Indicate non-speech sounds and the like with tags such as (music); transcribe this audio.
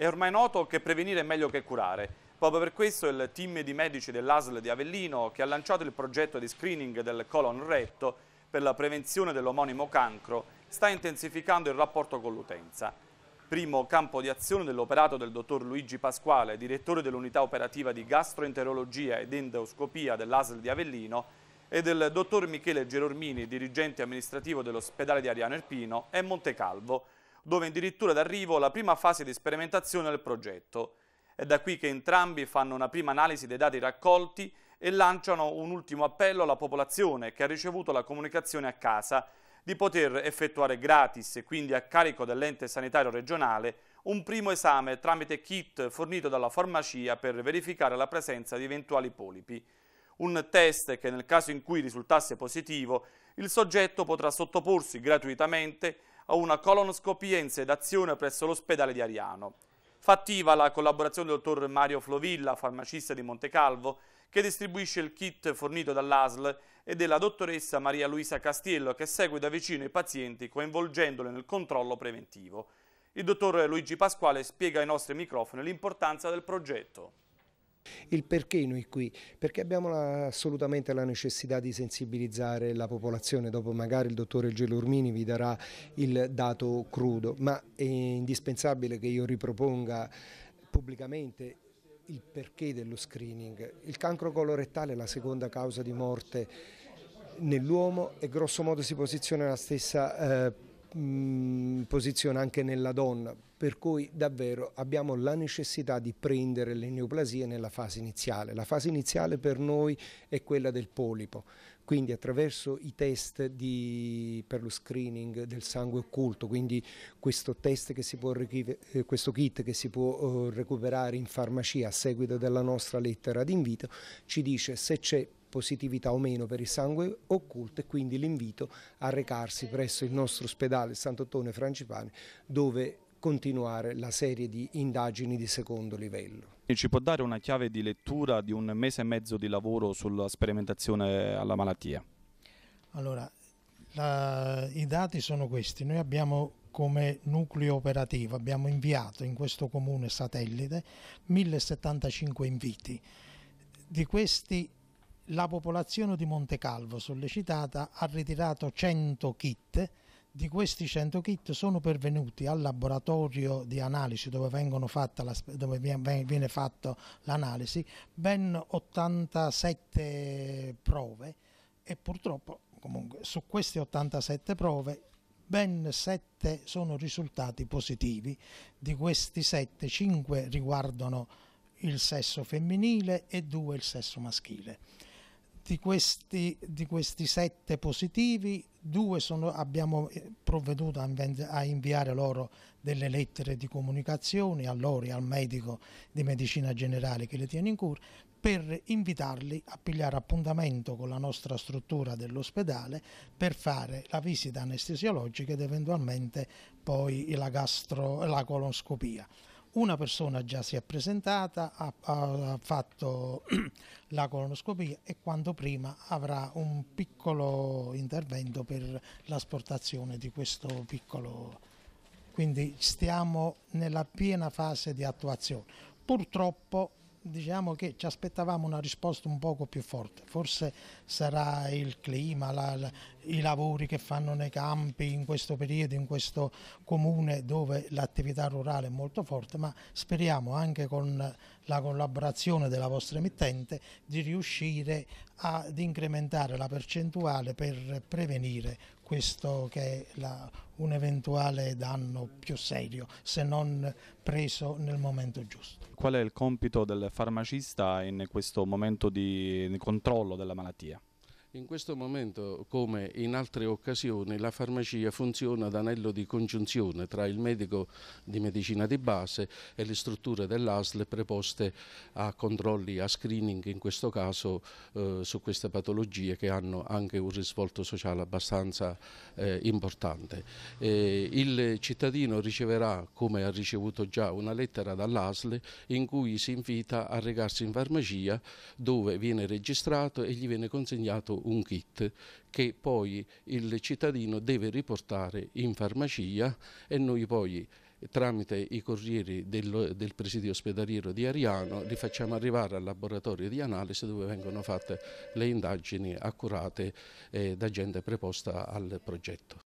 È ormai noto che prevenire è meglio che curare. Proprio per questo il team di medici dell'ASL di Avellino, che ha lanciato il progetto di screening del colon retto per la prevenzione dell'omonimo cancro, sta intensificando il rapporto con l'utenza. Primo campo di azione dell'operato del dottor Luigi Pasquale, direttore dell'unità operativa di gastroenterologia ed endoscopia dell'ASL di Avellino, e del dottor Michele Gerormini, dirigente amministrativo dell'ospedale di Ariano Erpino e Montecalvo, dove addirittura d'arrivo la prima fase di sperimentazione del progetto. È da qui che entrambi fanno una prima analisi dei dati raccolti e lanciano un ultimo appello alla popolazione che ha ricevuto la comunicazione a casa di poter effettuare gratis e quindi a carico dell'ente sanitario regionale un primo esame tramite kit fornito dalla farmacia per verificare la presenza di eventuali polipi. Un test che nel caso in cui risultasse positivo il soggetto potrà sottoporsi gratuitamente o una colonoscopia in sedazione presso l'ospedale di Ariano. Fattiva la collaborazione del dottor Mario Flovilla, farmacista di Montecalvo, che distribuisce il kit fornito dall'ASL e della dottoressa Maria Luisa Castiello che segue da vicino i pazienti coinvolgendole nel controllo preventivo. Il dottor Luigi Pasquale spiega ai nostri microfoni l'importanza del progetto il perché noi qui, perché abbiamo la, assolutamente la necessità di sensibilizzare la popolazione, dopo magari il dottore Gelormini vi darà il dato crudo, ma è indispensabile che io riproponga pubblicamente il perché dello screening. Il cancro colorettale è la seconda causa di morte nell'uomo e grosso modo si posiziona la stessa eh, posiziona anche nella donna, per cui davvero abbiamo la necessità di prendere le neoplasie nella fase iniziale. La fase iniziale per noi è quella del polipo, quindi attraverso i test di, per lo screening del sangue occulto, quindi questo, che può, eh, questo kit che si può eh, recuperare in farmacia a seguito della nostra lettera d'invito, ci dice se c'è positività o meno per il sangue occulto e quindi l'invito a recarsi presso il nostro ospedale Sant'Ottone Francipane dove continuare la serie di indagini di secondo livello. Ci può dare una chiave di lettura di un mese e mezzo di lavoro sulla sperimentazione alla malattia? Allora, la, i dati sono questi. Noi abbiamo come nucleo operativo, abbiamo inviato in questo comune satellite 1075 inviti. Di questi la popolazione di Monte Calvo sollecitata ha ritirato 100 kit, di questi 100 kit sono pervenuti al laboratorio di analisi dove, la, dove viene fatta l'analisi ben 87 prove e purtroppo comunque su queste 87 prove ben 7 sono risultati positivi, di questi 7 5 riguardano il sesso femminile e 2 il sesso maschile di questi, di questi sette positivi, due sono, abbiamo eh, provveduto a inviare loro delle lettere di comunicazione, a loro e al medico di medicina generale che le tiene in cura, per invitarli a pigliare appuntamento con la nostra struttura dell'ospedale per fare la visita anestesiologica ed eventualmente poi la, gastro, la colonscopia. Una persona già si è presentata, ha, ha fatto (clears throat) la colonoscopia e quanto prima avrà un piccolo intervento per l'asportazione di questo piccolo. Quindi stiamo nella piena fase di attuazione. Purtroppo diciamo che ci aspettavamo una risposta un poco più forte, forse sarà il clima, la, la, i lavori che fanno nei campi in questo periodo, in questo comune dove l'attività rurale è molto forte, ma speriamo anche con la collaborazione della vostra emittente di riuscire ad incrementare la percentuale per prevenire questo che è la, un eventuale danno più serio se non preso nel momento giusto. Qual è il compito del farmacista in questo momento di controllo della malattia? In questo momento, come in altre occasioni, la farmacia funziona ad anello di congiunzione tra il medico di medicina di base e le strutture dell'ASL preposte a controlli, a screening, in questo caso eh, su queste patologie che hanno anche un risvolto sociale abbastanza eh, importante. E il cittadino riceverà, come ha ricevuto già, una lettera dall'ASL in cui si invita a recarsi in farmacia dove viene registrato e gli viene consegnato un kit che poi il cittadino deve riportare in farmacia e noi poi tramite i corrieri del, del, presidio ospedaliero di Ariano li facciamo arrivare al laboratorio di analisi dove vengono fatte le indagini accurate eh, da gente preposta al progetto.